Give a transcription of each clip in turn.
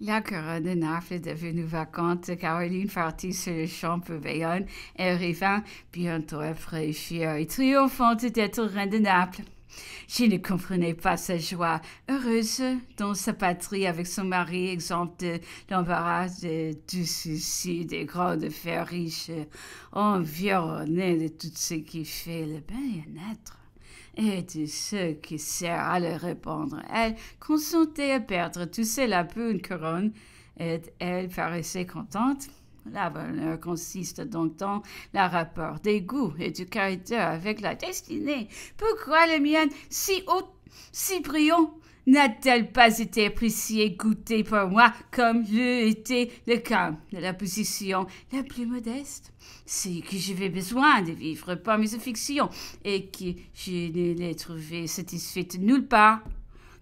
La couronne de Naples est devenue vacante. Caroline partit sur le champ pour Bayonne et revint bientôt fraîchir et triomphante d'être reine de Naples. Je ne comprenais pas sa joie heureuse dans sa patrie avec son mari exempt de l'embarras du souci des grandes fers riches, environnée de tout ce qui fait le bien-être et de ce qui sert à le répondre Elle consentait à perdre tout cela pour une couronne, et elle paraissait contente. La valeur consiste donc dans le rapport des goûts et du caractère avec la destinée. Pourquoi les miennes si haut, si brillant n'a-t-elle pas été appréciée goûtée par moi comme l'eût été le cas de la position la plus modeste C'est que j'avais besoin de vivre par mes affections et que je ne l'ai trouvée satisfaite nulle part.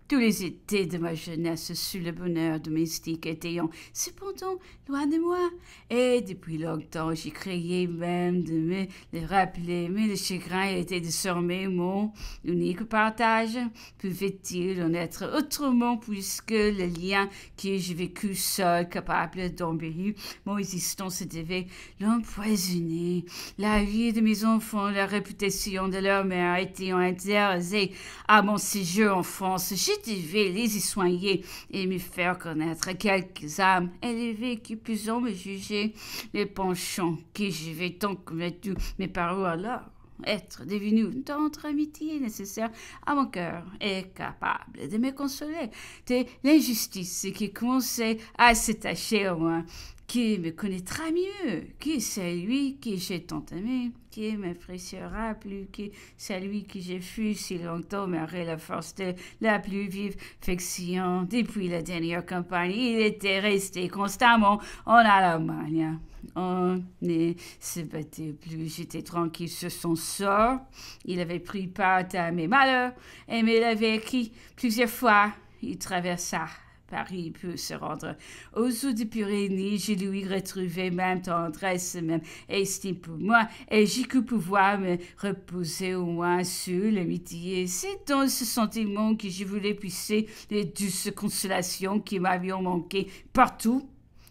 Tous les étés de ma jeunesse sur le bonheur domestique étaient cependant loin de moi, et depuis longtemps j'ai créé même de me les rappeler, mais le chagrin était désormais mon unique partage. Pouvait-il en être autrement puisque le lien que j'ai vécu seul, capable d'embellir mon existence, devait l'empoisonner. La vie de mes enfants, la réputation de leur mère étaient intéressées à mon séjour en France devais les y soigner et me faire connaître quelques âmes élevées qui puissent me juger les penchants, que je vais tant mais mes paroles alors être devenu tendre amitié nécessaire à mon cœur et capable de me consoler de l'injustice qui commençait à s'attacher au moi. Qui me connaîtra mieux que celui que j'ai tant aimé, qui m'appréciera plus que celui que j'ai fui si longtemps, mais la force de la plus vive affection depuis la dernière campagne. Il était resté constamment en Allemagne on ne se battait plus. J'étais tranquille sur son sort. Il avait pris part à mes malheurs et me l'avait écrit plusieurs fois. Il traversa Paris pour se rendre. Aux eaux de Pyrénées, je lui retrouvé même tendresse, même estime pour moi, et j'ai cru pouvoir me reposer au moins sur l'amitié. C'est dans ce sentiment que je voulais puiser les douces consolations qui m'avaient manqué partout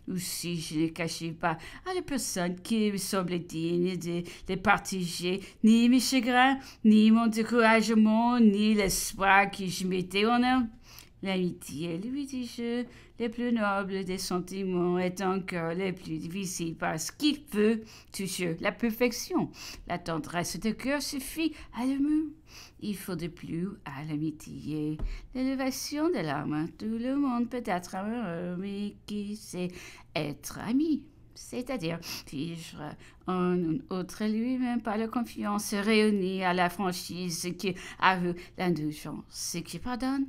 ou si je ne cachais pas à les personnes qui me semblaient dignes de, partager ni mes chagrins, ni mon découragement, ni l'espoir que je mettais en eux. L'amitié, lui dis-je, le plus noble des sentiments est encore le plus difficile parce qu'il peut toucher la perfection. La tendresse de cœur suffit à l'amour. Il faut de plus à l'amitié, l'élévation de l'âme. Tout le monde peut être amoureux, mais qui sait être ami c'est-à-dire vivre en un autre lui-même par la confiance réunie à la franchise qui a avoue l'indulgence ce qui pardonne.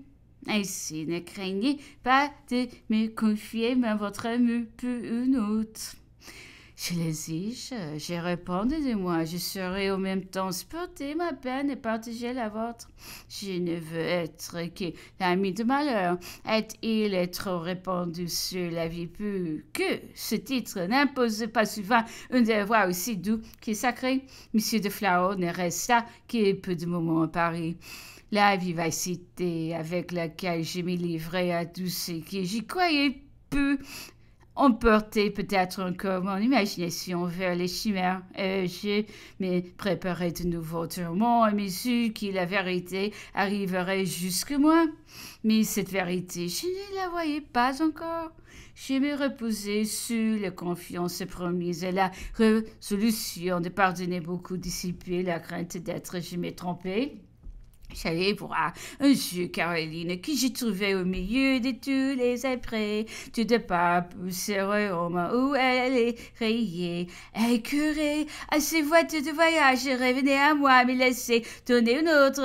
Ainsi, ne craignez pas de me confier, ma votre amour pour une autre. Je l'exige, je réponds de moi, je serai en même temps supporter ma peine et partager la vôtre. Je ne veux être que l'ami de malheur. Est-il trop répandu sur la vie pure que ce titre n'impose pas souvent un devoir aussi doux que sacré? Monsieur de Flao ne resta que peu de moments à Paris la vivacité avec laquelle je me livrais à tout ce qui, j'y croyais, peu emporter peut-être encore mon imagination vers les chimères. J'ai je me préparais de nouveaux tourments à mesure que la vérité arriverait jusque moi. Mais cette vérité, je ne la voyais pas encore. Je me reposais sur la confiance promise et la résolution de pardonner beaucoup dissiper la crainte d'être, je m'ai trompé. J'allais voir un jeu, Caroline, que j'ai trouvé au milieu de tous les apprêts. Tu te pas pousser au moment où elle est rayée. Elle curait à ses voitures de voyage et revenait à moi, mais laissait donner une autre.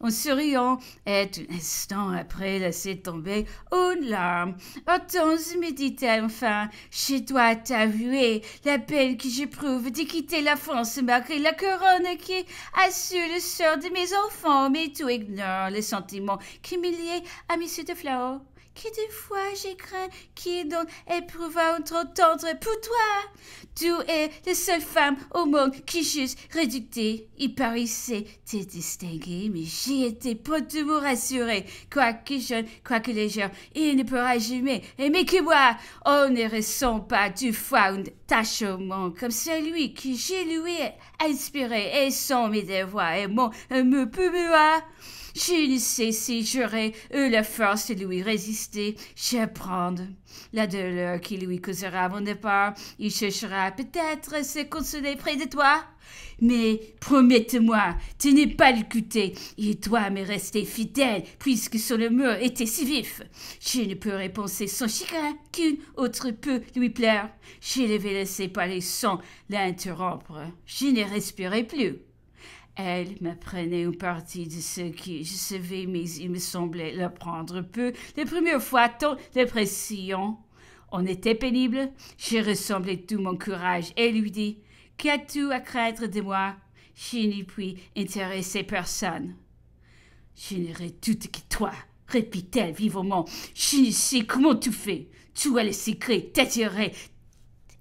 En souriant, et un instant après, laissait tomber une larme. Hortense me dit enfin, chez toi, t'avouer la peine que j'éprouve de quitter la France malgré la couronne qui assure le sort de mes enfants. To tu ignores les sentiments qui à Monsieur de Flau que de fois j'ai craint qu'il donc éprouva un trop tendre pour toi. Tu es la seule femme au monde qui juste réductée. Il paraissait te distinguer, mais j'y étais pas toujours vous rassurer. »« Quoique jeune, quoique légère, il ne pourra jamais aimer que moi. On ne ressent pas du fond un tâche comme celui qui j'ai lui inspiré et sans mes devoirs et mon me « Je ne sais si j'aurai eu la force de lui résister, j'apprends. La douleur qui lui causera mon départ, il cherchera peut-être à se consoler près de toi. Mais promets-moi, tu n'es pas le et toi me rester fidèle, puisque son le était si vif. Je ne peux penser sans chagrin qu'une autre peut lui plaire. Je l'avais laissé laisser les sans l'interrompre. Je ne respirerai plus. Elle m'apprenait une partie de ce que je savais, mais il me semblait l'apprendre peu. Les premières fois, tant pression. On était pénible. Je ressemblais tout mon courage et lui dit Qu'as-tu à craindre de moi Je ne puis intéresser personne. Je n'irai tout que toi, répit elle vivement. Je ne sais comment tu fais. Tu as le secret, t'attirer,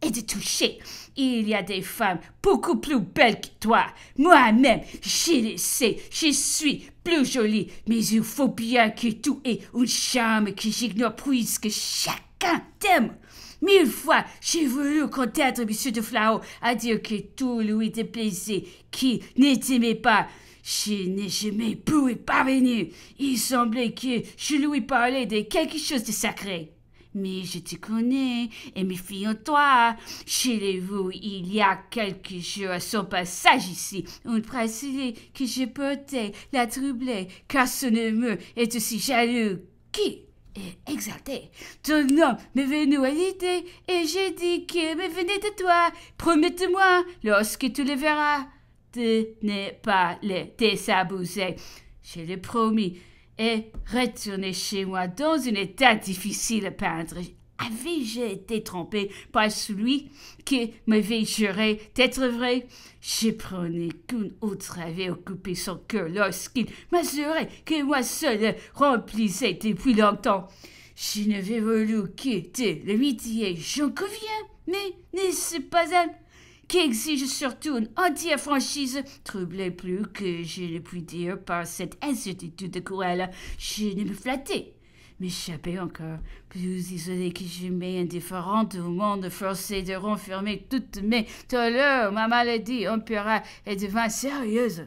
et de toucher. Il y a des femmes beaucoup plus belles que toi. Moi-même, je le sais, je suis plus jolie, mais il faut bien que tout ait une charme que j'ignore puisque chacun t'aime. Mille fois, j'ai voulu contacter Monsieur de Flao à dire que tout lui était plaisir, qui ne t'aimait pas. Je n'ai jamais pu y parvenir. Il semblait que je lui parlais de quelque chose de sacré. Mais je te connais et filles en toi. Chez vous, il y a quelques jours à son passage ici, une princesse que j'ai portais la troublée, car son amour est aussi jaloux qui est exalté. Ton nom me venu à l'idée et j'ai dit qu'il me venait de toi. Promets-moi, lorsque tu le verras, de ne pas le désabuser. Je l'ai promis et retourner chez moi dans un état difficile à peindre. Avais-je été trompé par celui qui m'avait juré d'être vrai? Je prenais qu'une autre avait occupé son cœur lorsqu'il m'assurait que moi seul remplissais depuis longtemps. Je n'avais voulu quitter le midi j'en conviens, mais n'est-ce pas elle? qui exige surtout une entière franchise, troublée plus que je ne puis dire par cette incertitude de cruelle, je ne me flattais m'échapper encore, plus isolé que jamais, indifférente au monde, forcé de renfermer toutes mes douleurs, ma maladie empire et devint sérieuse.